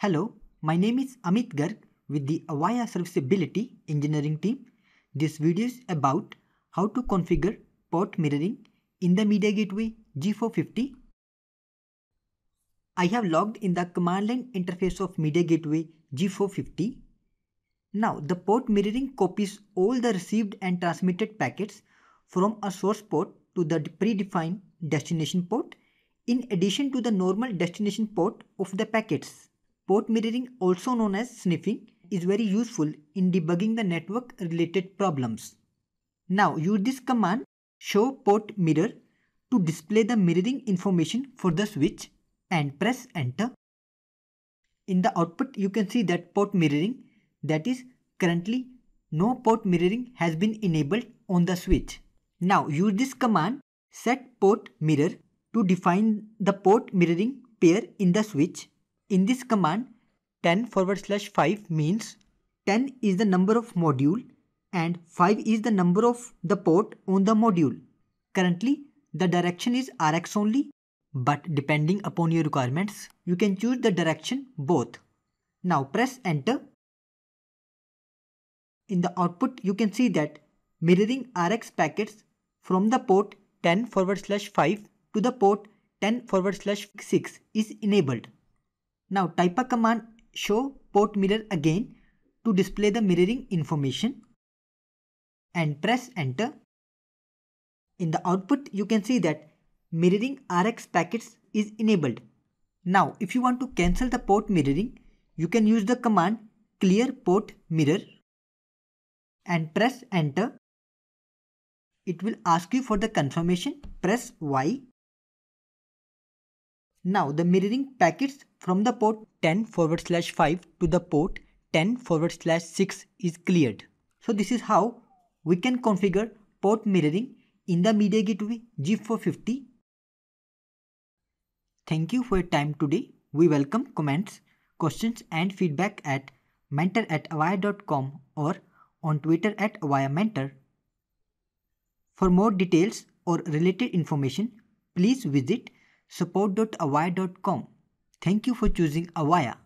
Hello, my name is Amit Garg with the Avaya Serviceability Engineering team. This video is about how to configure port mirroring in the Media Gateway G450. I have logged in the command line interface of Media Gateway G450. Now the port mirroring copies all the received and transmitted packets from a source port to the predefined destination port in addition to the normal destination port of the packets. Port mirroring, also known as sniffing, is very useful in debugging the network related problems. Now use this command show port mirror to display the mirroring information for the switch and press enter. In the output you can see that port mirroring that is currently no port mirroring has been enabled on the switch. Now use this command set port mirror to define the port mirroring pair in the switch in this command, 10 forward slash 5 means 10 is the number of module and 5 is the number of the port on the module. Currently, the direction is RX only, but depending upon your requirements, you can choose the direction both. Now press enter. In the output, you can see that mirroring RX packets from the port 10 forward slash 5 to the port 10 forward slash 6 is enabled. Now type a command show port mirror again to display the mirroring information and press enter. In the output you can see that mirroring RX packets is enabled. Now if you want to cancel the port mirroring you can use the command clear port mirror and press enter. It will ask you for the confirmation press Y now the mirroring packets from the port 10 forward slash 5 to the port 10 forward slash 6 is cleared. So this is how we can configure port mirroring in the media gateway G450. Thank you for your time today. We welcome comments, questions and feedback at mentor at avaya.com or on Twitter at avaya mentor. For more details or related information, please visit support.avaya.com. Thank you for choosing Avaya.